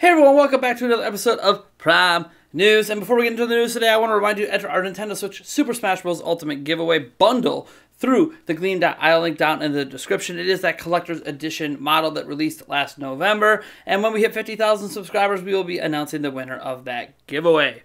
Hey everyone, welcome back to another episode of Prime News. And before we get into the news today, I want to remind you to enter our Nintendo Switch Super Smash Bros. Ultimate Giveaway Bundle through the Gleam.io link down in the description. It is that collector's edition model that released last November. And when we hit 50,000 subscribers, we will be announcing the winner of that giveaway.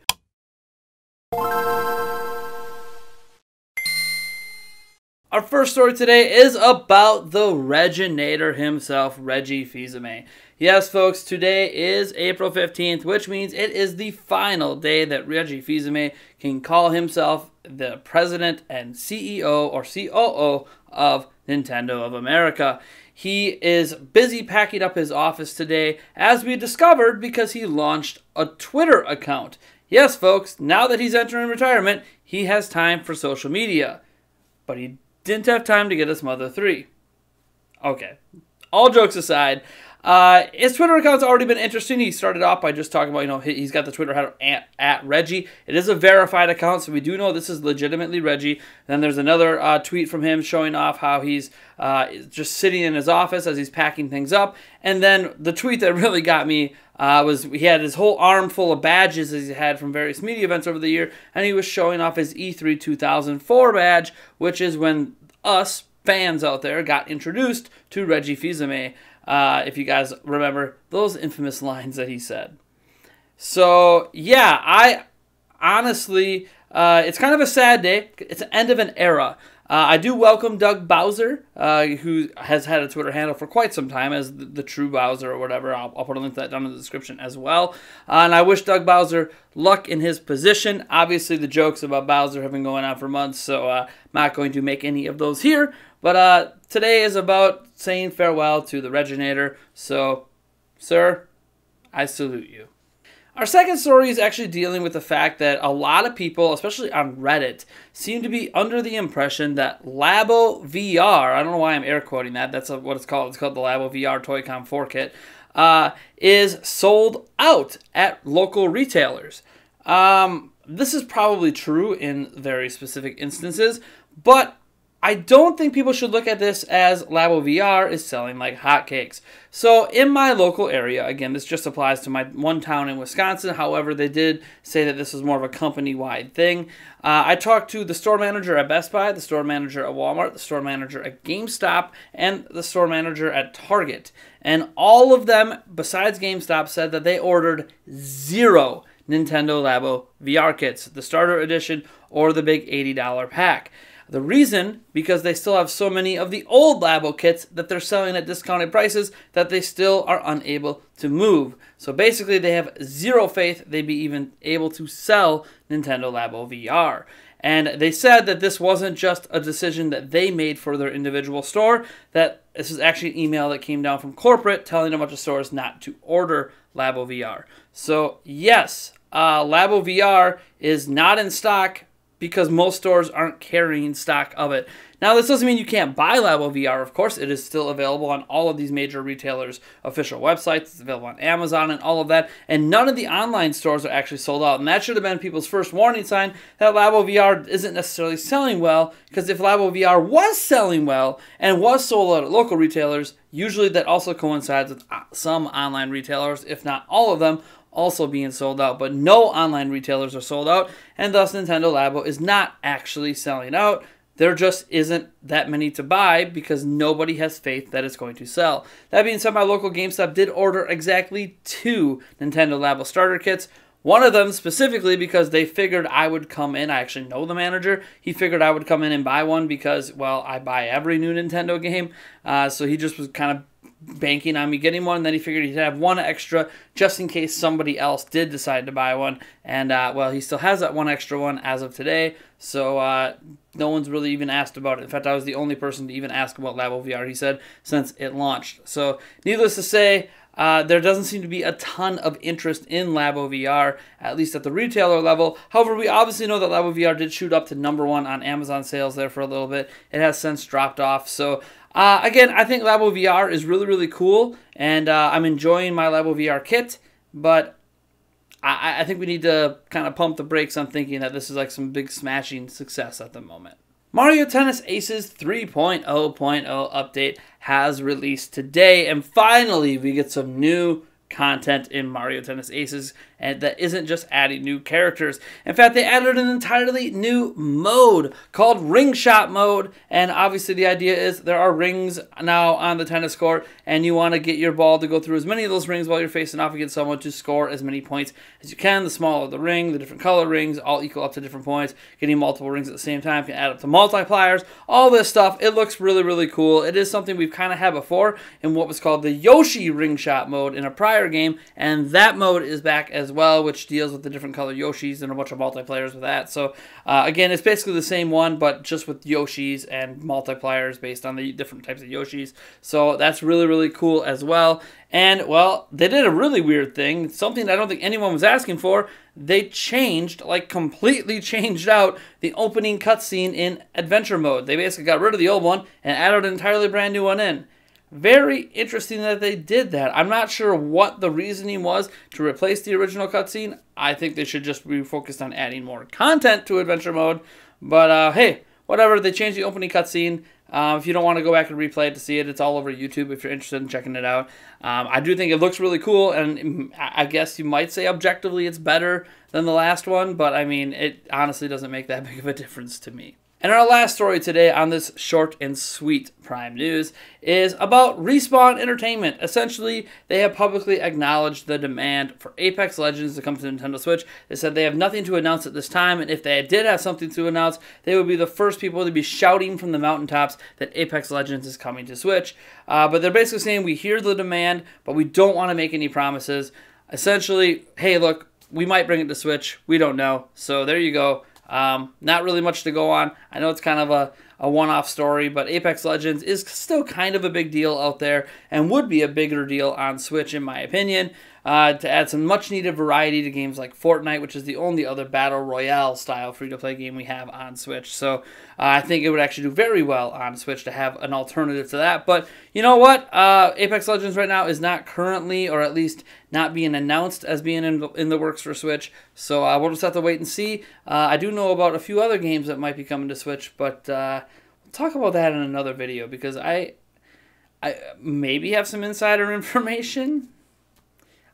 Our first story today is about the Reginator himself, Reggie Fizame. Yes, folks, today is April 15th, which means it is the final day that Reggie Fizame can call himself the president and CEO or COO of Nintendo of America. He is busy packing up his office today, as we discovered because he launched a Twitter account. Yes, folks, now that he's entering retirement, he has time for social media. But he didn't have time to get us mother three. Okay. All jokes aside, uh, his Twitter account's already been interesting. He started off by just talking about, you know, he's got the Twitter handle at, at Reggie. It is a verified account, so we do know this is legitimately Reggie. Then there's another uh, tweet from him showing off how he's uh, just sitting in his office as he's packing things up. And then the tweet that really got me uh, was he had his whole arm full of badges as he had from various media events over the year, and he was showing off his E3 2004 badge, which is when us fans out there got introduced to Reggie Fils-Aimé uh, if you guys remember those infamous lines that he said. So yeah, I honestly, uh, it's kind of a sad day. It's the end of an era. Uh, I do welcome Doug Bowser, uh, who has had a Twitter handle for quite some time as the, the True Bowser or whatever. I'll, I'll, put a link to that down in the description as well. Uh, and I wish Doug Bowser luck in his position. Obviously, the jokes about Bowser have been going on for months, so I'm uh, not going to make any of those here. But uh, today is about saying farewell to the Reginator. So, sir, I salute you. Our second story is actually dealing with the fact that a lot of people, especially on Reddit, seem to be under the impression that Labo VR, I don't know why I'm air quoting that, that's what it's called. It's called the Labo VR Toycom 4 kit, uh, is sold out at local retailers. Um, this is probably true in very specific instances, but I don't think people should look at this as Labo VR is selling like hotcakes. So in my local area, again, this just applies to my one town in Wisconsin. However, they did say that this was more of a company-wide thing. Uh, I talked to the store manager at Best Buy, the store manager at Walmart, the store manager at GameStop, and the store manager at Target. And all of them, besides GameStop, said that they ordered zero Nintendo Labo VR kits, the starter edition or the big $80 pack. The reason, because they still have so many of the old Labo kits that they're selling at discounted prices that they still are unable to move. So basically, they have zero faith they'd be even able to sell Nintendo Labo VR. And they said that this wasn't just a decision that they made for their individual store, that this is actually an email that came down from corporate telling a bunch of stores not to order Labo VR. So, yes, uh, Labo VR is not in stock because most stores aren't carrying stock of it. Now, this doesn't mean you can't buy Labo VR. Of course, it is still available on all of these major retailers' official websites. It's available on Amazon and all of that. And none of the online stores are actually sold out. And that should have been people's first warning sign that Labo VR isn't necessarily selling well. Because if Labo VR was selling well and was sold out at local retailers, usually that also coincides with uh, some online retailers, if not all of them, also being sold out, but no online retailers are sold out, and thus Nintendo Labo is not actually selling out. There just isn't that many to buy because nobody has faith that it's going to sell. That being said, my local GameStop did order exactly two Nintendo Labo starter kits. One of them specifically because they figured I would come in. I actually know the manager. He figured I would come in and buy one because, well, I buy every new Nintendo game. Uh, so he just was kind of banking on me getting one. And then he figured he'd have one extra just in case somebody else did decide to buy one. And uh, well, he still has that one extra one as of today. So uh, no one's really even asked about it. In fact, I was the only person to even ask about Labo VR, he said, since it launched. So needless to say, uh, there doesn't seem to be a ton of interest in Labo VR, at least at the retailer level. However, we obviously know that Labo VR did shoot up to number one on Amazon sales there for a little bit. It has since dropped off. So uh, again, I think Labo VR is really, really cool, and uh, I'm enjoying my Labo VR kit, but I, I think we need to kind of pump the brakes on thinking that this is like some big smashing success at the moment. Mario Tennis Aces 3.0.0 update has released today, and finally we get some new content in Mario Tennis Aces and eh, that isn't just adding new characters. In fact, they added an entirely new mode called Ring Shot Mode. And obviously, the idea is there are rings now on the tennis court, and you want to get your ball to go through as many of those rings while you're facing off against someone to score as many points as you can. The smaller the ring, the different color rings all equal up to different points. Getting multiple rings at the same time can add up to multipliers. All this stuff. It looks really, really cool. It is something we've kind of had before in what was called the Yoshi Ring Shot Mode in a prior game, and that mode is back as well, which deals with the different color Yoshis and a bunch of multiplayers with that. So uh, again, it's basically the same one, but just with Yoshis and multipliers based on the different types of Yoshis. So that's really really cool as well. And well, they did a really weird thing, something I don't think anyone was asking for. They changed, like completely changed out the opening cutscene in adventure mode. They basically got rid of the old one and added an entirely brand new one in. Very interesting that they did that. I'm not sure what the reasoning was to replace the original cutscene. I think they should just be focused on adding more content to Adventure Mode. But uh, hey, whatever. They changed the opening cutscene. Uh, if you don't want to go back and replay it to see it, it's all over YouTube if you're interested in checking it out. Um, I do think it looks really cool, and I guess you might say objectively it's better than the last one, but I mean, it honestly doesn't make that big of a difference to me. And our last story today on this short and sweet Prime News is about Respawn Entertainment. Essentially, they have publicly acknowledged the demand for Apex Legends to come to Nintendo Switch. They said they have nothing to announce at this time, and if they did have something to announce, they would be the first people to be shouting from the mountaintops that Apex Legends is coming to Switch. Uh, but they're basically saying, We hear the demand, but we don't want to make any promises. Essentially, hey, look, we might bring it to Switch. We don't know. So there you go um, not really much to go on. I know it's kind of a, a one off story, but Apex Legends is still kind of a big deal out there and would be a bigger deal on Switch, in my opinion uh, to add some much needed variety to games like Fortnite, which is the only other battle royale style free to play game we have on Switch. So uh, I think it would actually do very well on Switch to have an alternative to that. But you know what? Uh, Apex Legends right now is not currently, or at least not being announced as being in, in the works for Switch. So uh, we'll just have to wait and see. Uh, I do know about a few other games that might be coming to Switch, but we'll uh, talk about that in another video because I. I maybe have some insider information.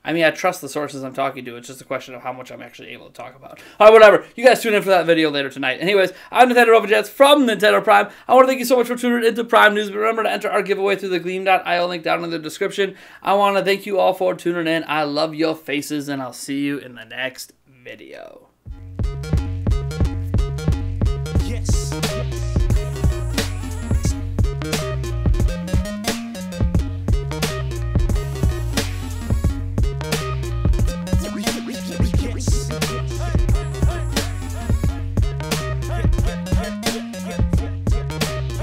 I mean, I trust the sources I'm talking to. It's just a question of how much I'm actually able to talk about. All right, whatever. You guys tune in for that video later tonight. Anyways, I'm Nintendo Jets from Nintendo Prime. I want to thank you so much for tuning into Prime News. But remember to enter our giveaway through the gleam.io link down in the description. I want to thank you all for tuning in. I love your faces, and I'll see you in the next video.